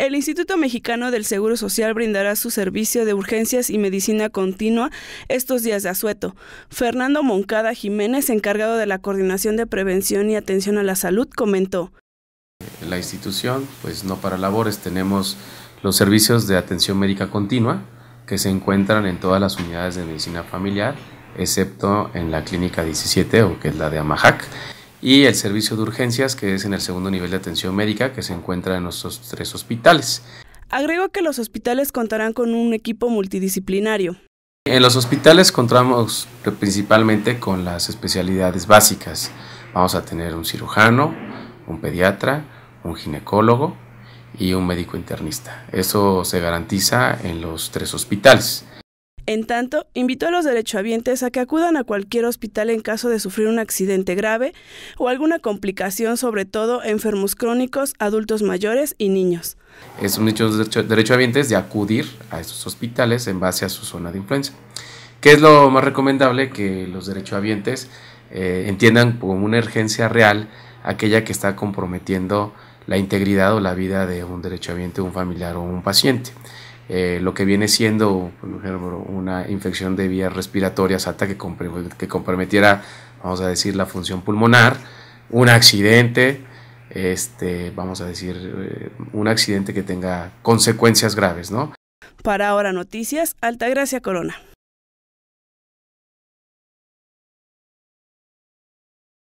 El Instituto Mexicano del Seguro Social brindará su servicio de urgencias y medicina continua estos días de asueto. Fernando Moncada Jiménez, encargado de la coordinación de prevención y atención a la salud, comentó. La institución, pues no para labores, tenemos los servicios de atención médica continua que se encuentran en todas las unidades de medicina familiar, excepto en la clínica 17 o que es la de Amajac y el servicio de urgencias, que es en el segundo nivel de atención médica que se encuentra en nuestros tres hospitales. Agrego que los hospitales contarán con un equipo multidisciplinario. En los hospitales contamos principalmente con las especialidades básicas. Vamos a tener un cirujano, un pediatra, un ginecólogo y un médico internista. Eso se garantiza en los tres hospitales. En tanto, invitó a los derechohabientes a que acudan a cualquier hospital en caso de sufrir un accidente grave o alguna complicación, sobre todo enfermos crónicos, adultos mayores y niños. Es un hecho de derechohabientes de acudir a estos hospitales en base a su zona de influencia. ¿Qué es lo más recomendable que los derechohabientes eh, entiendan como una urgencia real aquella que está comprometiendo la integridad o la vida de un derechohabiente, un familiar o un paciente? Eh, lo que viene siendo, por ejemplo, una infección de vías respiratorias alta que, comprometiera, vamos a decir, la función pulmonar, un accidente, este, vamos a decir, eh, un accidente que tenga consecuencias graves, ¿no? Para Ahora Noticias, gracia Corona.